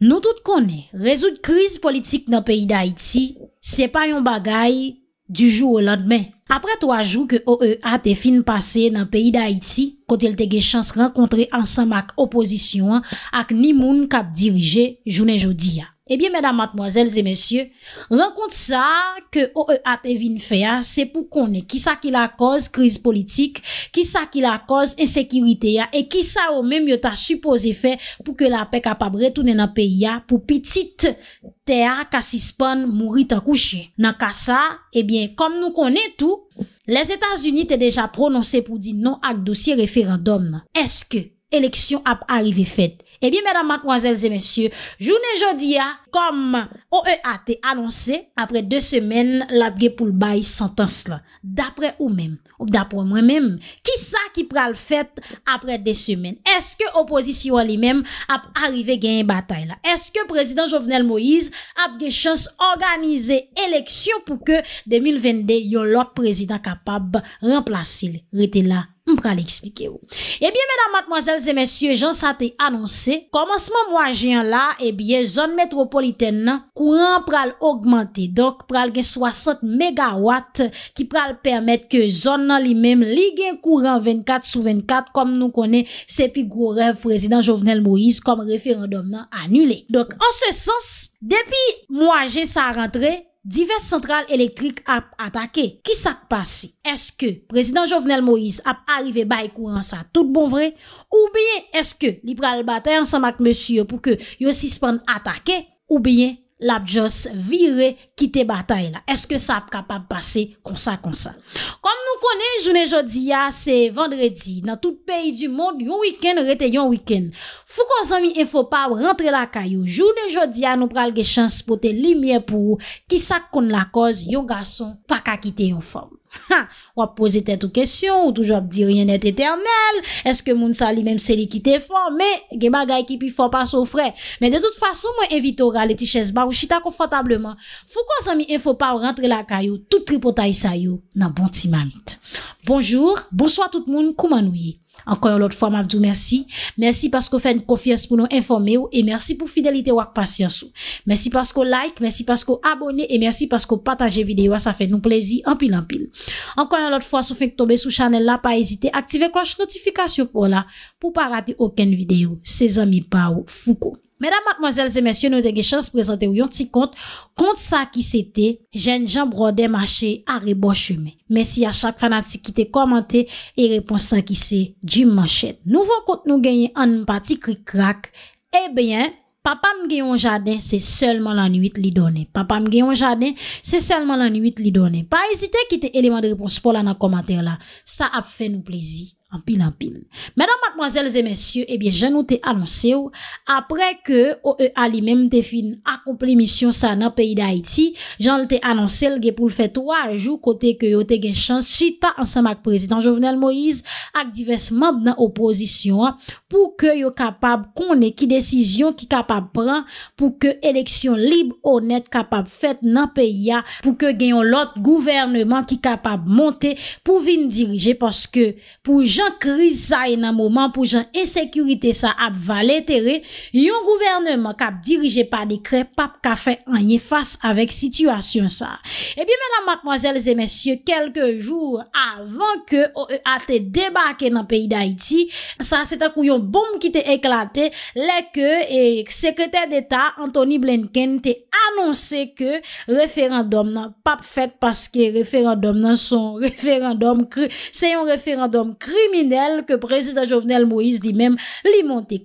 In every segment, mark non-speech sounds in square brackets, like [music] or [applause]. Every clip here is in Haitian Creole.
Nou tout konè, rezout kriz politik nan peyi d'Haiti, se pa yon bagay du jou ou landmen. Apre to ajou ke OEA te fin pase nan peyi d'Haiti, kote l te ge chans renkontre ansan mak oposisyon ak ni moun kap dirije jounen jodi ya. Ebyen, eh mèdam matmoazèl zè mèsyè, renkont sa ke o e at evin fè ya, se pou konè ki sa ki la koz kriz politik, ki sa ki la koz ensekirite ya, e ki sa ou mèm yo ta supose fè pou ke la pek apabre tounen apè ya pou pitit te a kasispan mouri ta kouchè. Nan ka sa, ebyen, eh kom nou konè tou, les Etats-Unis te deja prononse pou di nan ak dosye referandom. Eske? eleksyon ap arrive fèt. Ebi, mèdam, mèdaman, mèdaman, jounè jodi ya, kom o e ate anonsè, apre de semen, lap ge pou l'bay sentens la. Dapre ou mèm? Ou dapre mèm? Ki sa ki pral fèt apre de semen? Eske oposisyon li mèm ap arrive gen y batay la? Eske prezident Jovenel Moïse ap ge chans organize eleksyon pou ke 2022 yon lot prezident kapab remplase li. Rete la. Eh eh pral eksplike ou. Ebyen, mèdam, matmozèl, zè mèsyè, jans a te anonsè, komansman mwajè an la, ebyen, zon metropoliten nan, kouran pral augmentè. Dok, pral gen 60 MW ki pral permèt ke zon nan li mèm li gen kouran 24 sou 24 kom nou konè sepi gwo rev prezident Jovenel Moïse kom referandom nan anulè. Dok, an se sens, depi mwajè sa rentrè, Divers sentral elektrik ap atake. Ki sak pasi? Eske prezident Jovenel Moïse ap arrive bay kou ansa tout bon vre? Ou bien eske li pral batay ansa mak monsi yo pou ke yo sispan atake? Ou bien? la bjos vire kite batae la. Eske sa ap kapab pase konsa konsa. Kom nou kone jounen jodia se vendredi, nan tout peyi di mond, yon wikend rete yon wikend. Fou kon zami enfo pa w rentre la kayou, jounen jodia nou pral ge chans pote limye pou ki sa kon la koz yon gason pa kakite yon fom. Ha, wap pose tet ou kesyon, ou touj wap di ryenet etermel, eske moun sa li menm se li ki te fwa, me ge bagay ki pi fwa pa so fre, men de tout fason mwen evitora le ti ches bar ou chita konfantableman. Fou kwa sa mi e fwa pa ou rentre la kayo, tout tripotay sa yo nan bon ti mamit. Bonjour, bonsoit tout moun, kouman wye? Ankon yon lot fwa mabzou, mersi. Mersi pasko fè n konfyes pou nou informe ou e mersi pou fidelite wak pasyansou. Mersi pasko like, mersi pasko abone e mersi pasko pataje videyo a sa fè nou plezi anpil anpil. Ankon yon lot fwa sou fè k tombe sou chanel la pa ezite aktive kloche notifikasyon pou la pou pa rate oken videyo. Se zami pa ou fuko. Mèdam, mademoiselles et mèsyons, nou te ge chan se prezante ou yon ti kont. Kont sa ki se te, jen jan brode machè a rebo chume. Mèsi a chak fanatik ki te komante, e repons sa ki se, jim manchè. Nouvo kont nou genye an pati krik-krak, ebyen, papam genyon jaden, se selman lan 8 li donen. Papam genyon jaden, se selman lan 8 li donen. Pa ezite ki te eleman de repons pou lan nan komante la, sa ap fè nou plezi. Ampil, ampil. Mèdame, mademoiselles et messieurs, eh bien, je nou te annonce ou, apre ke ou e alimèm te fin akomplemisyon sa nan peyi de Haïti, je nou te annonce lge pou l'fèto wajou kote ke yo te gen chansi ta ansemak prezident Jovenel Moïse ak divers mèb nan oposisyon, pou ke yo kapab konè ki desisyon ki kapab pran, pou ke eleksyon lib ou net kapab fèt nan peyi ya, pou ke genyon lot gouvernement ki kapab monte, pou vin dirije, paske pou jan, jan krizay nan mouman pou jan esekurite sa ap valete re, yon gouvernement kap dirije pa de kre, pap ka fe anye fase avek situasyon sa. Eh e bi menan, madmoizel, zemensye, kelke joun avan ke a te debake nan peyi da iti, sa se takou yon bom ki te eklate, leke sekretèr d'Etat, Anthony Blinken, te anonsè ke referandom nan, pap fet paske referandom nan son referandom kri, se yon referandom kri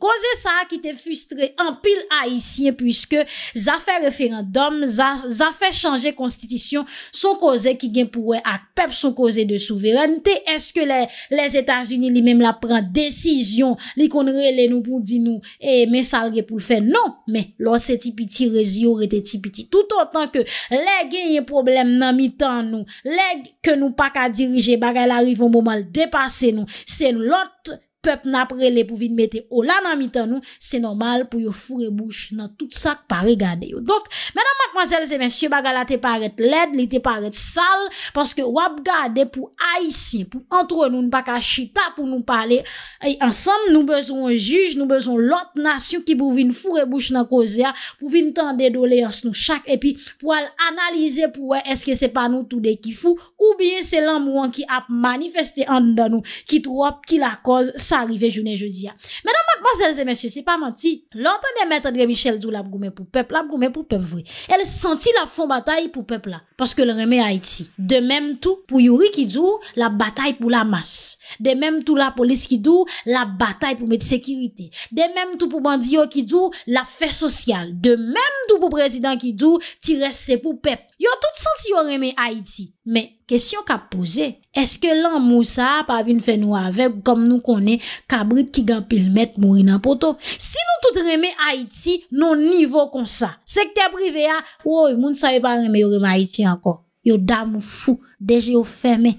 Kouzè sa ki te fustre an pil haisyen Pwiske za fè referandom Za fè chanje konstitisyon Son kouzè ki gen pouwe ak pep Son kouzè de souveranite Eske les Etats-Unis li mem la pren Desisyon li konre le nou pou di nou E men salge pou l'fè Non, men, lò se tipiti rezi O re te tipiti Tout an tan ke leg gen yon problem nan mi tan nou Leg ke nou pa ka dirije Bagal arrivo mouman l depase nou c'est l'autre pep na prele pou vin mette o la nan mitan nou, se normal pou yo furebouche nan tout sa k pare gade yo. Donk, menan matmazel se mensyo bagala te paret led, li te paret sal, paske wap gade pou a yisi, pou antre nou, nou baka chita pou nou pale, ay e, ansan nou bezon juge, nou bezon lot nasyon ki pou vin furebouche nan kozea, pou vin tan dedole yos nou chak, epi pou al analize pou we, eske se pa nou tout dey ki fou, ou bie se lan mouan ki ap manifeste an dan nou, ki trop, ki la koz, sa, arriver arrive journée jeudi. Mesdames Mazelze mesye, se pa manti. Lantan de mète André Michel djou la bgoumè pou pep, la bgoumè pou pep vre. El santi la fon batay pou pep la. Paske l remè Haiti. De mèm tou pou yuri ki djou la batay pou la mas. De mèm tou la polis ki djou la batay pou meti sekirite. De mèm tou pou bandiyo ki djou la fe sosyal. De mèm tou pou prezident ki djou ti resse pou pep. Yo tout santi yo remè Haiti. Mè, kesyon ka pose. Eske lan moussa pa vin fè nou avek kom nou konen kabrit ki gampil met moun. moun rina potop. Si nou tout reme Haiti non nivou konsa. Sektè privè ya, ah, woy, moun sawe ba reme yon reme Haiti anko. Yon dam fou, dej yon feme.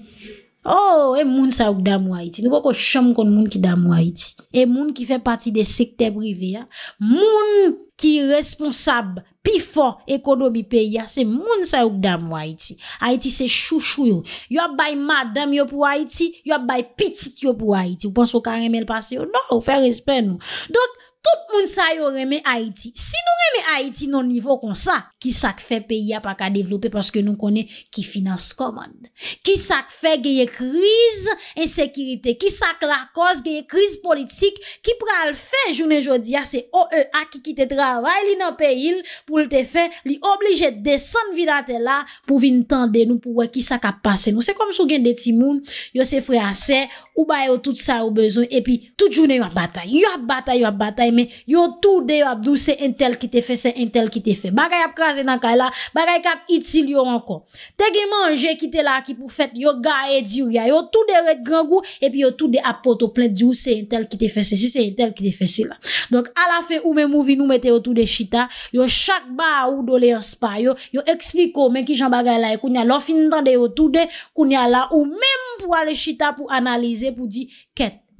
Oh, e moun sa ouk dam waiti. Nou pou ko chom kon moun ki dam waiti. E moun ki fe pati de sekte privi ya. Moun ki responsab pi for ekonomi pe ya. Se moun sa ouk dam waiti. Haiti se chou chou yo. Yo ap bay madame yo pou Haiti. Yo ap bay pitit yo pou Haiti. Ou ponso karim el pase yo. No, ou fe respen yo. Donk. Tout moun sa yo reme Haiti. Si nou reme Haiti nou nivou kon sa, ki sak fe peyi apaka devlope paske nou konen ki finance komand. Ki sak fe geye kriz ensekirite. Ki sak la kos geye kriz politik ki pral fe jounen jodi a se OEA ki kite travay li nan peyi pou lte fe li oblije desan vidate la pou vin tende nou pou wè ki sak apase nou. Se kom sou gen de ti moun yo se fre ase Ou baye yo tout sa ou bezon E pi tout jounen yo ap batay Yo ap batay, yo ap batay Men yo tout de yo ap dou se entel ki te fe Se entel ki te fe Bagay ap kraze nan kay la Bagay kap itil yo anko Tegi manje ki te la ki pou fet Yo ga e di ou ya Yo tout de rek gangou E pi yo tout de ap poto plen di ou Se entel ki te fe Se si se entel ki te fe si la Donk ala fe ou men mouvi nou mette yo tout de chita Yo chak ba ou do le yon spa Yo expliko men ki jan bagay la e Koun ya lo finitande yo tout de Koun ya la ou men pou ale chita pou analize pour dire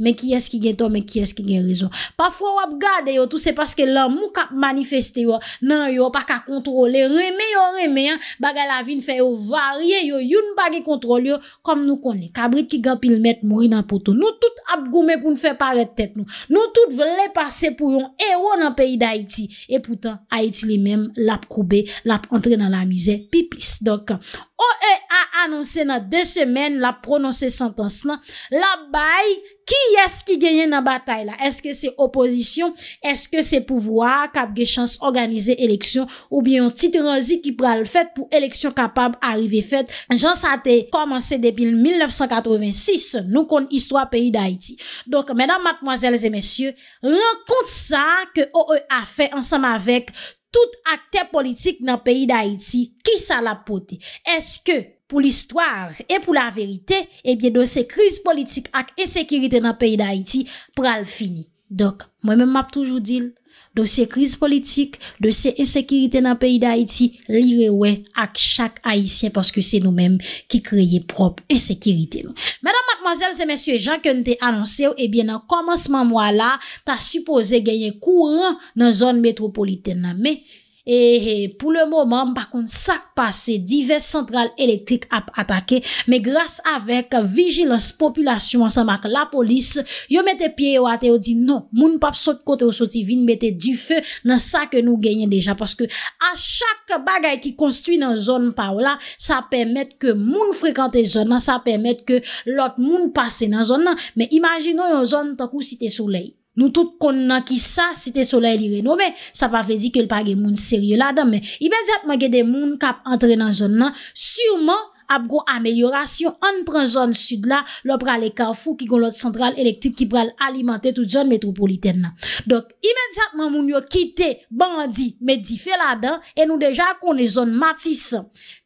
Mèk yè s ki gen ton, mèk yè s ki gen rezon Pafwa wap gade yo, tout se paske Lan mou kap manifeste yo Nan yo, pak a kontrole, reme yo, reme Baga la vin fè yo, varye yo Youn bagi kontrole yo, kom nou konen Kabrit ki gapil met, mou yon apoto Nou tout ap gome pou nou fè paret tèt nou Nou tout vle pase pou yon Ewo nan peyi da Haiti E poutan, Haiti li men, lap koube Lap entre nan la mizè, pipis Dok, OE a annonse nan De semen, lap prononse sentanse nan Lap bayi Ki y es ki genyen nan batay la? Eske se oposisyon? Eske se pouvoi kap ge chans organize eleksyon? Ou biyon tit razi ki pral fèt pou eleksyon kapab arive fèt? Jan sa te komanse depil 1986 nou kon istwa peyi da Haiti. Donk, menan matmoazèles e mesyè, renkont sa ke o e a fè ansam avèk tout akte politik nan peyi da Haiti. Ki sa la pote? Eske pou l'histoire e pou la verite, ebyen eh dosye kriz politik ak esekirite nan peyi da Haiti pral fini. Dok, mwen men map toujou dil, dosye kriz politik, dosye esekirite nan peyi da Haiti, li rewe ak chak Haitien, paske se nou menm ki kreye prop esekirite nou. Mèdam matmazel, se mèsyou e jan ke nte anonse ou, ebyen nan komansman mwa la, ta suppose genye kou ran nan zon metropolite nan me, Et pour le moment, par contre, sa passe diverses centrales électriques à attaquer. Mais grâce à avec vigilance population ensemble avec la police, yo mette pied ou até ou dit non, moun pap saute côté ou saute vite, mette du feu nan sa que nou gagne déjà. Parce que à chaque bagaye qui construit nan zone par là, sa permette que moun fréquente zonan, sa permette que lot moun passe nan zonan. Mais imaginons yon zone takou site souley. Nou tout kon nan ki sa, si te soleil li reno, men, sa pa fezi ke l pa ge moun serye la dan, men, imediatman ge de moun kap entre nan zon nan, surman, ap go ameliorasyon, an pren zon sud la, lop prale ka fou, ki kon lot central elektrik, ki prale alimante tout zon metropoliten nan. Dok, imediatman moun yo kite, bandi, medife la dan, e nou deja kon le zon matis,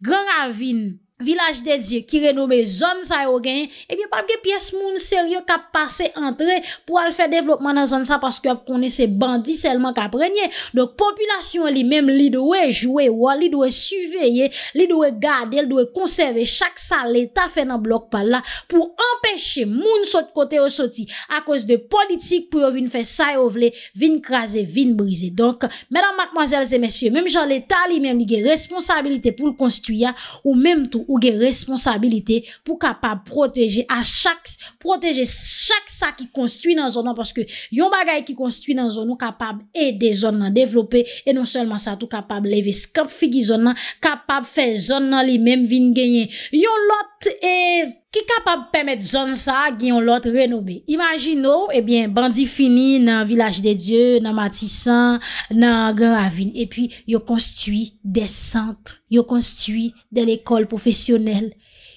gran avin, vilaj dedye ki renome zon sa yo gen, eh epi papge piyes moun seryo ka pase antre pou al fe devlopman nan zon sa, paske ap konese bandi selman ka prenyen. Dok, populasyon li menm li dwe jwe, li dwe suveyen, li dwe gade, li dwe konserve, chak sa l'Etat fe nan blok pa la, pou empeshe moun sot kote o soti a kos de politik pou yo vin fe sa yo vle, vin kraze, vin brize. Donk, menan, madman, zelze, mesye, menm jan l'Etat li menm li ge responsabilite pou l'konstituyan, ou menm tou pou gen responsabilite, pou kapab proteje a chak, proteje chak sa ki konstuit nan zonon, paske yon bagay ki konstuit nan zonon kapab e de zonon devlope, e non selman sa tou kapab leve skap figi zonon, kapab fe zonon li menm vin genyen. Yon lot E ki kapab pemet zon sa Gyon lot renoube Imagino ebyen bandi fini nan Vilaj e de Dieu, nan Matissa Nan Gavine Epy yo konstuy de sant Yo konstuy de l'ekol profesyonel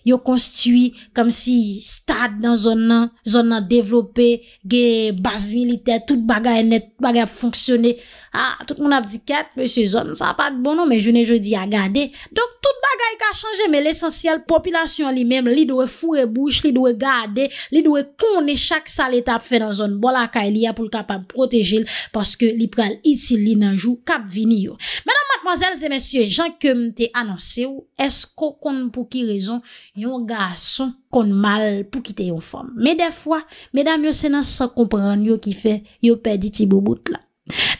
yo konstuit kom si stad nan ah, zon nan, zon nan devlopè, ge bas militer, tout bagay net, bagay ap fonksyonè. Ha, tout moun ap di kèt, mè se zon, sa pa d'bon nou, mè jounè joudi a bon gade. Donk, tout bagay ka chanjè, mè l'esensyel, populasyon li mèm, li dwe fure bouch, li dwe gade, bon, li dwe konè chak sa l'etap fè nan zon. Bola kè li ap pou l'kapab protejè l, paske li pral itil li nanjou, kap vini yo. Mè nan Mademoiselles et messieurs, j'encume te annoncer ou esko kon pou ki rezon yon garçon kon mal pou ki te yon fom. Me defwa, me dam yo senan sa kompran yo ki fe, yo pe di ti bo bout la.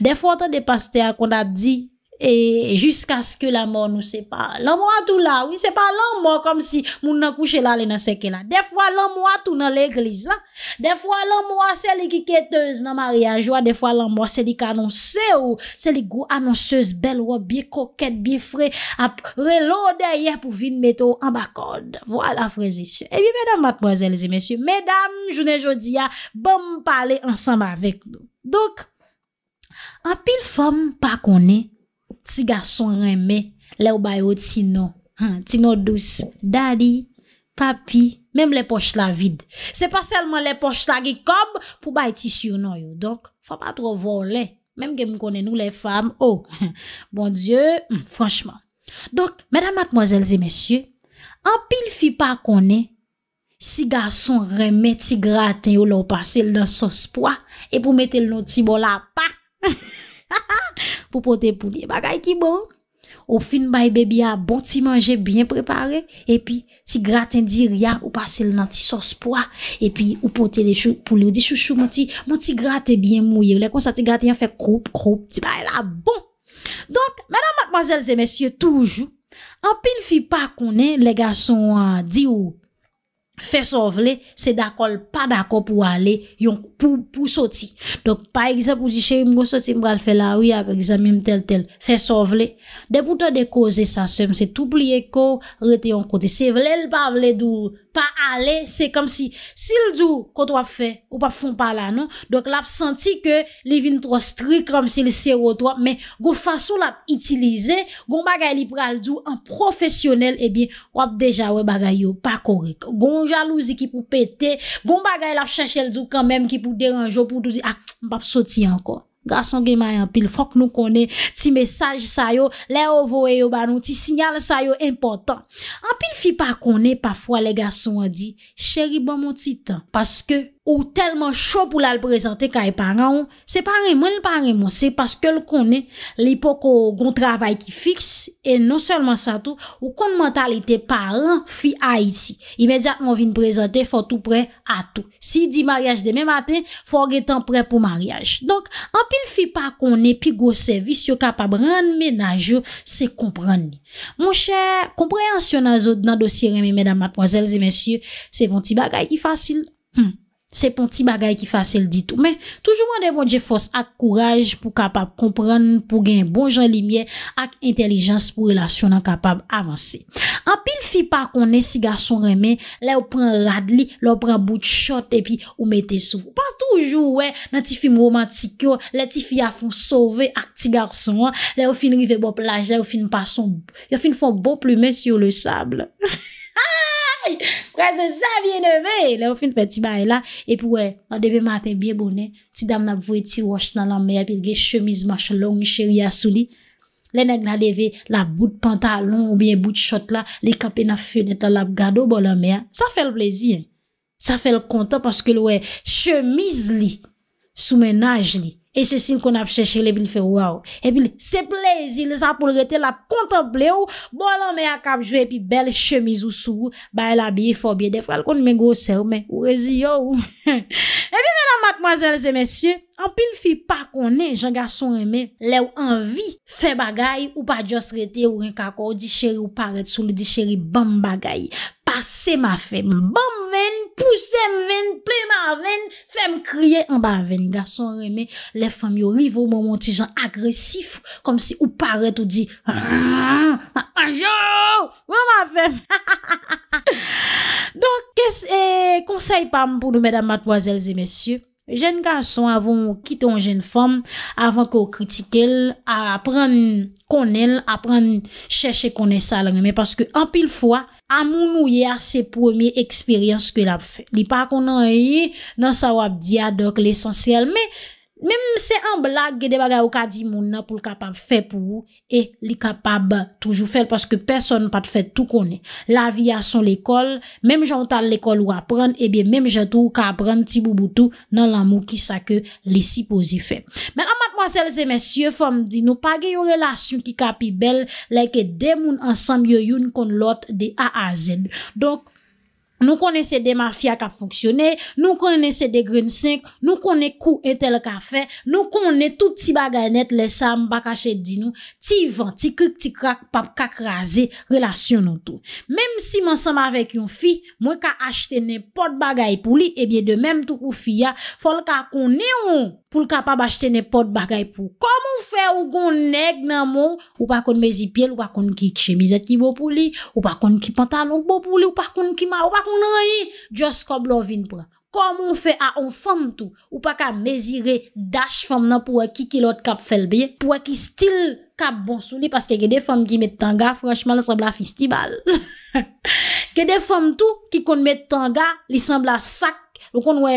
Defwa, anta de paste a kon ap di... Et jusqu'à ce que la mort nous sépare. L'amour a tout là. Oui, c'est pas l'amour comme si moun n'a couché là, l'est n'a séqué là. Des fois, l'amour a tout dans l'église. Des fois, l'amour a celle qui kèteuse nan mariage. Ou des fois, l'amour a celle qui annonce. Ou celle qui annonceuse, belle, ou bien coquette, bien frais. Aprez l'eau derrière pou vide métaux en bakode. Voilà, frésissu. Et puis, mesdames, mademoiselles et messieurs, mesdames, jounes et joudias, ah, bon, m'parler ensemble avec nous. Donc, apil fom pa koné Ti gason reme, lè ou bay ou ti nou. Ti nou douz. Dari, papi, mèm lè poch la vide. Se pa selman lè poch la gi kob pou bay tisyounan yo. Donk, fa pa tro volè. Mèm gen m konen nou lè fam. Oh, [laughs] bon dieu. Franchman. Donk, mèdam matmozèl zè mèsyè, an pil fi pa konen, si gason reme ti graten yo lè ou pase lè dan sos poa, e pou mette lè nou ti bolapak, [laughs] [laughs] pour porter pour les bagailles qui bon. Au fin bay bébé a bon petit manger bien préparé et puis si gratin rien, ou passer le nanti sauce pois et puis ou porter les chou pour lui chouchou mon petit mon bien mouillé Les comme ça ti gratin fait croup, croup, ti là bon. Donc mesdames mademoiselles et messieurs toujours en pile fi pas qu'on est les garçons euh, dit ou Fè so vle, se dakol pa dakol pou ale, yon pou soti. Dok pa egzab ou di chè, mgo soti mga l fè la, wè ap egzami mtel tel, fè so vle. De pou ta de koze sa sem, se tou plie ko, rete yon kote, se vle l pa vle doun. pa ale, se kom si sil djou koto ap fe, ou pa fon pala, non? Dok la ap santi ke li vin tro strik, kom si li serotrop, men go fason la ap itilize, gon bagay li pral djou, an profesyonel, e bin, wap deja we bagay yo, pa korek. Gon jalouzi ki pou pete, gon bagay la ap chache l djou kanmem, ki pou deranjou, pou tou di, ak, ah, mpap soti anko. Gason gen may anpil, fok nou konen ti mesaj sayo, le ovo e yo banon, ti sinyal sayo importan. Anpil fi pa konen, pafwa le gason an di, cheri ban mon titan, paske... Ou telman chou pou lal prezante ka e paran ou, se paran moun, se paran moun, se paske l konen, li poko goun travay ki fix, e non selman sa tou, ou kon mentalite paran fi a iti, imediat moun vin prezante, fò tou pre, a tou. Si di maryaj deme maten, fò gen tan pre pou maryaj. Donk, an pil fi pa konen, pi gò servis, yo kapab ren menajou, se kompren ni. Moun chè, komprensyon azot nan dosye reme, mèdam matmozèl, zè mèsyè, se moun ti bagay ki fasil. Hmm. Se pon ti bagay ki fase l di tou. Men, toujouman de bon je fos ak kouraj pou kapab kompran pou gen bon jan li mye ak intelijans pou relasyon nan kapab avanse. An pil fi pa konen si garson remen, le ou pren rad li, le ou pren bout shot epi ou mette sou. Pan toujou, we, nan ti fi mou romantik yo, le ti fi a fon sove ak ti garson, le ou fin rive bop laj, le ou fin fon bop lume si yo le sabl. [laughs] Aaaaaaayyyy! Kwa se zavye neve, le ou fin peti baye la, epi wè, an debe maten biye bonen, ti dam nan vwe ti wash nan la mea, pil ge chemiz mwache long, cherya sou li, le nek nan leve la bout pantalon ou biye bout chot la, li kape nan feneta la, gadou bo la mea, sa fèl plezien, sa fèl kontan, paske lwè, chemiz li, soumenaj li. E se sin kon ap seche le bil fe waw. E bil se plezi le sa pou rete la kontemple ou. Bolan me a kapjou e pi bel chemiz ou sou. Baye la biye fobiye defal kon men gose ou men. Ou rezi yo ou. E bil menan matmoazelze mesye. Ampil fi pa konen, jan gason reme, le ou anvi, fe bagay, ou pa dios rete, ou ren kako, ou di cheri ou paret, sou li di cheri, bam bagay. Pase ma fem, bam ven, pusem ven, pleman ven, fem kriye, anba ven. Gason reme, le fem yo rivo, mou monti jan agresif, kom si ou paret ou di, ah, anjou, bam ma fem. [laughs] Don, eh, konsey pam pou nou, medan matwazelze mesyou. jen gason avon kiton jen fom avon ko kritike l apren konel apren cheshe konen salan me paske an pil fwa amoun ouye a se pwemi eksperyans li pa konon yi nan sa wap diya dok l esensyal me Mem se an blag gede baga ou ka di moun nan pou l kapab fe pou ou, e li kapab toujou fel, paske person pat fe tout konen. La vi a son l ekol, mem jan tal l ekol ou apren, ebe mem jan tou ka apren ti bou boutou nan lan mou ki sa ke li si pou zi fe. Men amat mwazelze men sye, fom di nou pa gen yon relasyon ki kapi bel, la ke demoun ansam yoyoun kon lot de a a zed. Donk, Nou konen se de mafya kap foksyone Nou konen se de green sink Nou konen kou entel ka fe Nou konen tout ti bagay net lesam Bakache di nou Ti vant, ti krik, ti krak, pap kak raze Relasyon nou tou Mem si man sanba avek yon fi Mwen ka achete ne pot bagay pou li Ebyen de mem tou ou fi ya Fol ka konen pou l kap ap achete ne pot bagay pou Kom ou fe ou gon neg nan moun Ou pa konen mezi piel Ou pa konen ki chemizet ki bo pou li Ou pa konen ki pantanouk bo pou li Ou pa konen ki ma ou pa pou nan yi, just koblo vin pou an. Kom ou fe a, ou fom tou, ou pa ka mezire dash fom nan pou a ki ki lot kap fel beye, pou a ki stil kap bon sou li, paske ge de fom ki met tanga, franchman, li sembla festival. [laughs] Ge de fom tou, ki kon met tanga, li sembla sak, Lou kon wè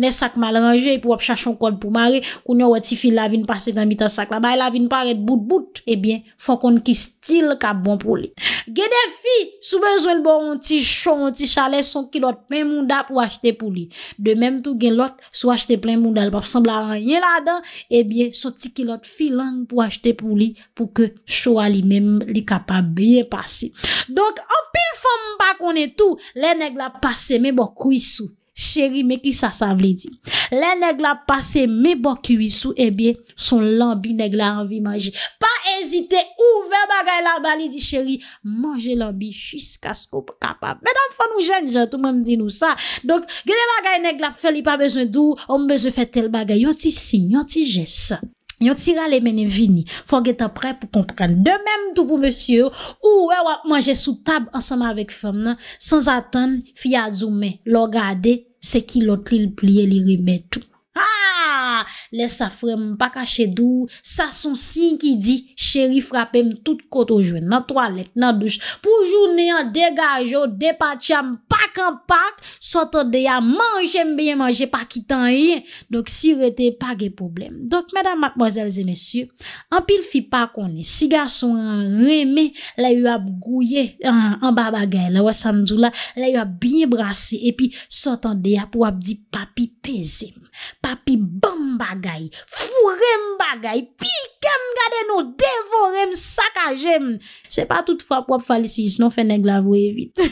nè sak malranjè pou wè chachon kol pou mare Koun yon wè ti fil la vin pase nan bitan sak la ba E la vin paret bout bout Ebyen, eh fò kon ki stil ka bon pou li Genè fi, sou bezwen l bo yon ti chon, yon ti chalè Son kilot plen munda pou achete pou li De menm tou gen lot, sou achete plen munda L paf sembla ranyen la dan Ebyen, eh son ti kilot filan pou achete pou li Pou ke chowa li menm li kapa biye pase Donk, an pil fò mba konè tou Lè neg la pase, men bo kou yisou Chéri, mè ki sa sa vle di. Lè neg la pase mè bo kiwi sou, e eh bie, son lambi neg la anvi manji. Pa ezite, ouve bagay la bali di, chéri. Mange lambi, chis ka skop kapab. Mè dam fò nou jen, jen, tout mèm di nou sa. Donk, gile bagay neg la fè li pa bezwen dou, ombe ze fè tel bagay. Yon ti sin, yon ti jes. Yon ti rale mè ne vini. Fò gè ta prè pou kontran. De mèm tou pou mè syo, ou wè wap manje sou tab ansama vek fèm nan, sans atan, fia zoumè, lò gade, se ki lot li pliye li rime tout Les sa frem, pak a chedou Sa son sin ki di Chéri frape m tout koto jwen Nan toalet, nan douche Pou jounen de gajo, de patyam Pak an pak, sotan de ya Mangem, beye manje, pak itan yin Dok si rete, pak e problem Dok medan, madmozelze, mesye An pil fi pak koni, siga son An reme, la yu ap Gouye, an baba gaye la La yu ap biye brase E pi, sotan de ya pou ap di Papi peze m Pa pi bam bagay, furem bagay, pi kem gade nou devorem sakajem. Se pa tout frap wap falisi, senon fene glavwe evit. [laughs]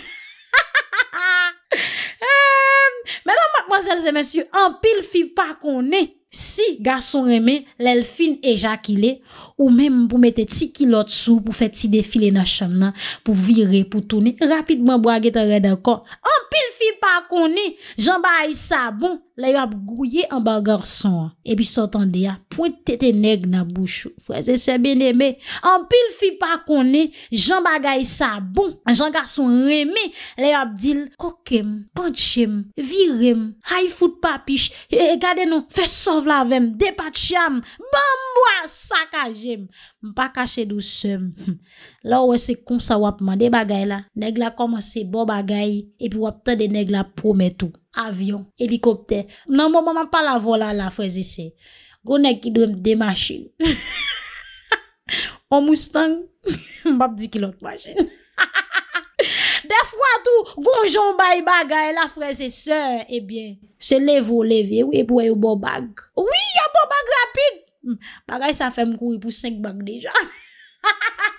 Menon, mademoiselles et messieurs, an pil fi pa kone, si gason reme, l'elfine ejakile, ou menm pou mette ti kilot sou pou fet ti defile na chamna, pou vire, pou toune, rapidman bou agete redakon. An pil fi pa kone, jamba ay sabon, Le yo ap gouye an ba garson an. E pi sotan de ya, pwente te te neg na bouchou. Fwese se beneme. An pil fi pa konen, jan bagay sa bon. An jan garson reme. Le yo ap dil, kokem, pwente shem, virem, hay foud papish, e gade nou, fe sov lavem, depa tchiam, bambwa, sa kajem. Mpa kache dous sem. Lo [laughs] wese kon sa wapman de bagay la. Neg la koman se bo bagay, e pi wapte de neg la pou metou. avyon, helikopter. Nan mou mou mou mou pa la vola la freze se. Gounen ki dwenm de machin. [laughs] O Mustang, [laughs] mbap di kilot machin. [laughs] De fwa tou, gounjon bay bagay la freze eh se, ebyen, se leve ou leve, ou e pou e ou bo bag. Ou i yo bo bag rapide. Hmm, bagay sa fèm koui pou 5 bag deja. Ha ha ha!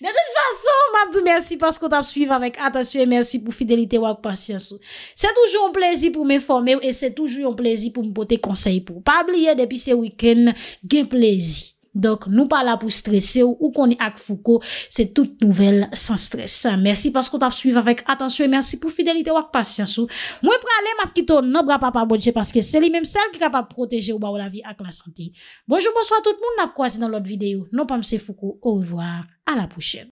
De tout fason, mwen tou mersi paskou tap suiv avèk. Atasyon mersi pou fidelite wak pasyansou. Se toujou yon plezi pou mwen forme e se toujou yon plezi pou mwen pote konsey pou. Pabli ye depi se wikend, gen plezi. Dok nou pa la pou stresse ou ou koni ak Fouko, se tout nouvel san stresse. Mersi paskou tap suiv avèk, atensyon mersi pou fidelite wak pasyansou. Mwen pre alem ap kito nou bra pa pa bodje paske se li menm sel ki ka pa proteje ou ba ou la vi ak la santi. Bonjou, bonsoit tout moun, nap kwa zi nan lot videyo. Nou pam se Fouko, ouvwa, ala pou chen.